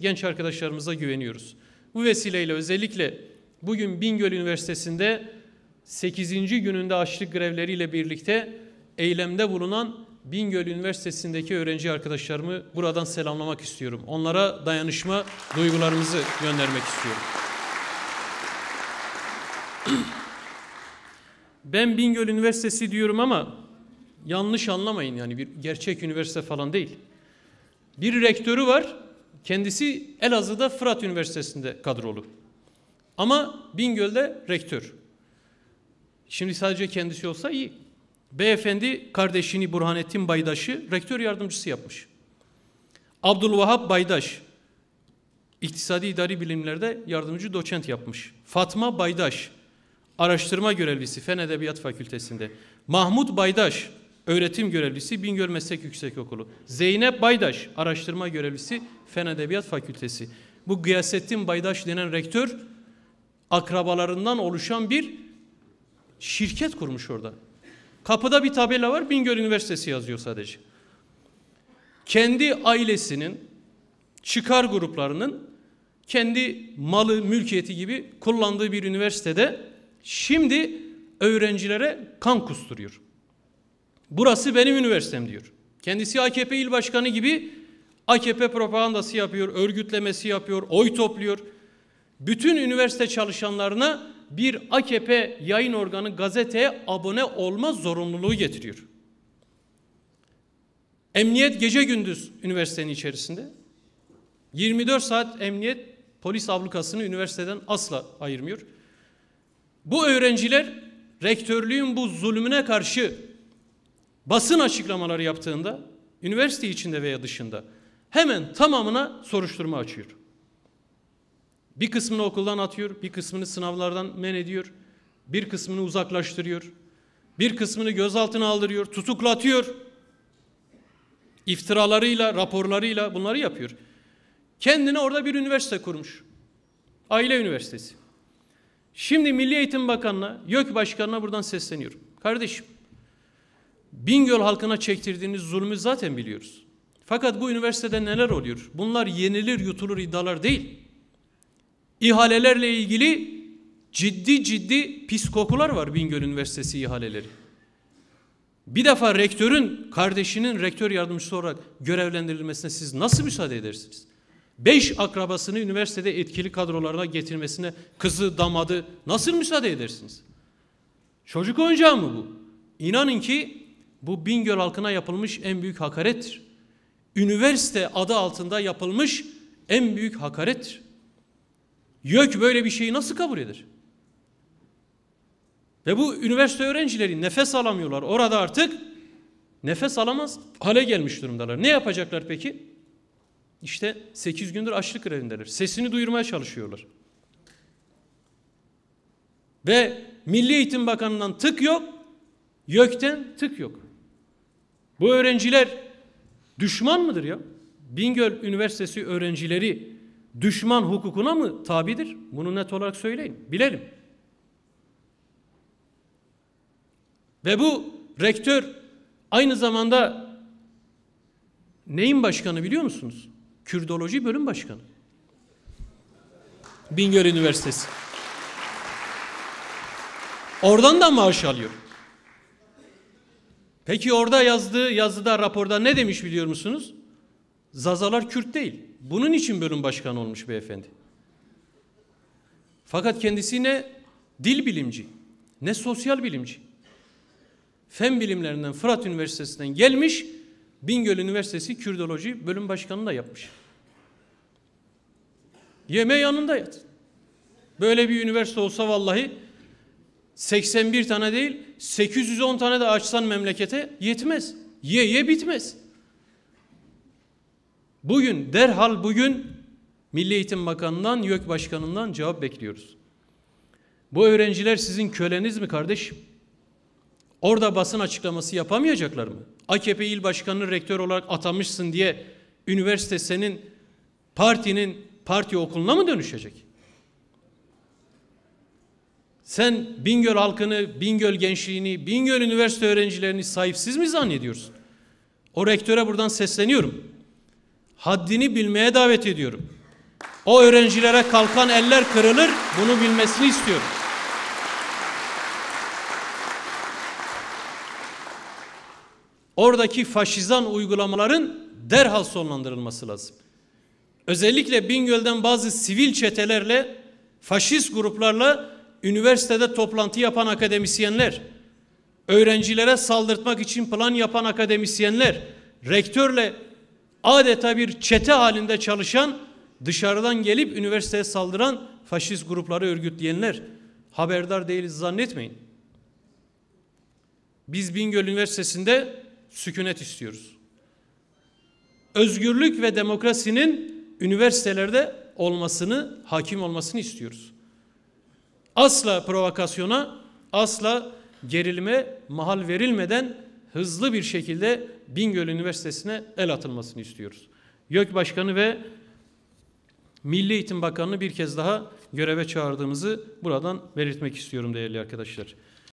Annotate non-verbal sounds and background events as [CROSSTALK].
genç arkadaşlarımıza güveniyoruz. Bu vesileyle özellikle bugün Bingöl Üniversitesi'nde 8. gününde açlık grevleriyle birlikte eylemde bulunan Bingöl Üniversitesi'ndeki öğrenci arkadaşlarımı buradan selamlamak istiyorum. Onlara dayanışma duygularımızı göndermek istiyorum. [CLEARS THROAT] Ben Bingöl Üniversitesi diyorum ama yanlış anlamayın yani bir gerçek üniversite falan değil. Bir rektörü var, Kendisi Elazığ'da Fırat Üniversitesi'nde kadrolu. Ama Bingöl'de rektör. Şimdi sadece kendisi olsa iyi. Beyefendi kardeşini Burhanettin Baydaş'ı rektör yardımcısı yapmış. Abdülvahap Baydaş iktisadi idari bilimlerde yardımcı doçent yapmış. Fatma Baydaş araştırma görevlisi Fen Edebiyat Fakültesi'nde. Mahmut Baydaş öğretim görevlisi Bingöl Meslek Yüksek Okulu. Zeynep Baydaş araştırma görevlisi Fen Edebiyat Fakültesi. Bu Gıyasettin Baydaş denen rektör akrabalarından oluşan bir şirket kurmuş orada. Kapıda bir tabela var Bingöl Üniversitesi yazıyor sadece. Kendi ailesinin çıkar gruplarının kendi malı, mülkiyeti gibi kullandığı bir üniversitede şimdi öğrencilere kan kusturuyor. Burası benim üniversitem diyor. Kendisi AKP il başkanı gibi AKP propagandası yapıyor, örgütlemesi yapıyor, oy topluyor. Bütün üniversite çalışanlarına bir AKP yayın organı gazeteye abone olma zorunluluğu getiriyor. Emniyet gece gündüz üniversitenin içerisinde. 24 saat emniyet polis ablukasını üniversiteden asla ayırmıyor. Bu öğrenciler rektörlüğün bu zulmüne karşı basın açıklamaları yaptığında üniversite içinde veya dışında hemen tamamına soruşturma açıyor. Bir kısmını okuldan atıyor, bir kısmını sınavlardan men ediyor, bir kısmını uzaklaştırıyor, bir kısmını gözaltına aldırıyor, tutuklatıyor. İftiralarıyla, raporlarıyla bunları yapıyor. Kendine orada bir üniversite kurmuş. Aile Üniversitesi. Şimdi Milli Eğitim Bakanı'na, YÖK Başkanı'na buradan sesleniyorum. Kardeşim, Bingöl halkına çektirdiğiniz zulmü zaten biliyoruz. Fakat bu üniversitede neler oluyor? Bunlar yenilir yutulur iddialar değil. İhalelerle ilgili ciddi ciddi pis kokular var Bingöl Üniversitesi ihaleleri. Bir defa rektörün kardeşinin rektör yardımcısı olarak görevlendirilmesine siz nasıl müsaade edersiniz? Beş akrabasını üniversitede etkili kadrolarına getirmesine kızı, damadı nasıl müsaade edersiniz? Çocuk oyuncağı mı bu? İnanın ki bu Bingöl halkına yapılmış en büyük hakarettir. Üniversite adı altında yapılmış en büyük hakarettir. YÖK böyle bir şeyi nasıl kabul eder? Ve bu üniversite öğrencileri nefes alamıyorlar. Orada artık nefes alamaz hale gelmiş durumdalar. Ne yapacaklar peki? İşte 8 gündür açlık grevindeler. Sesini duyurmaya çalışıyorlar. Ve Milli Eğitim Bakanı'ndan tık yok, YÖK'ten tık yok. Bu öğrenciler düşman mıdır ya? Bingöl Üniversitesi öğrencileri düşman hukukuna mı tabidir? Bunu net olarak söyleyin, bilelim. Ve bu rektör aynı zamanda neyin başkanı biliyor musunuz? Kürdoloji bölüm başkanı. Bingöl Üniversitesi. Oradan da maaş alıyor. Peki orada yazdığı yazıda raporda ne demiş biliyor musunuz? Zazalar Kürt değil. Bunun için bölüm başkanı olmuş beyefendi. Fakat kendisi ne dil bilimci, ne sosyal bilimci. Fen bilimlerinden Fırat Üniversitesi'nden gelmiş, Bingöl Üniversitesi Kürdoloji bölüm başkanı da yapmış. Yeme yanında yat. Böyle bir üniversite olsa vallahi 81 tane değil 810 tane de açsan memlekete yetmez. Ye ye bitmez. Bugün derhal bugün Milli Eğitim Bakanı'ndan, YÖK Başkanı'ndan cevap bekliyoruz. Bu öğrenciler sizin köleniz mi kardeşim? Orada basın açıklaması yapamayacaklar mı? AKP il başkanını rektör olarak atamışsın diye üniversite senin partinin parti okuluna mı dönüşecek? Sen Bingöl halkını, Bingöl gençliğini, Bingöl üniversite öğrencilerini sahipsiz mi zannediyorsun? O rektöre buradan sesleniyorum. Haddini bilmeye davet ediyorum. O öğrencilere kalkan eller kırılır, bunu bilmesini istiyorum. Oradaki faşizan uygulamaların derhal sonlandırılması lazım. Özellikle Bingöl'den bazı sivil çetelerle, faşist gruplarla üniversitede toplantı yapan akademisyenler, öğrencilere saldırtmak için plan yapan akademisyenler, rektörle adeta bir çete halinde çalışan, dışarıdan gelip üniversiteye saldıran faşist grupları örgütleyenler haberdar değiliz zannetmeyin. Biz Bingöl Üniversitesi'nde sükunet istiyoruz. Özgürlük ve demokrasinin üniversitelerde olmasını, hakim olmasını istiyoruz asla provokasyona, asla gerilime mahal verilmeden hızlı bir şekilde Bingöl Üniversitesi'ne el atılmasını istiyoruz. YÖK Başkanı ve Milli Eğitim Bakanı'nı bir kez daha göreve çağırdığımızı buradan belirtmek istiyorum değerli arkadaşlar.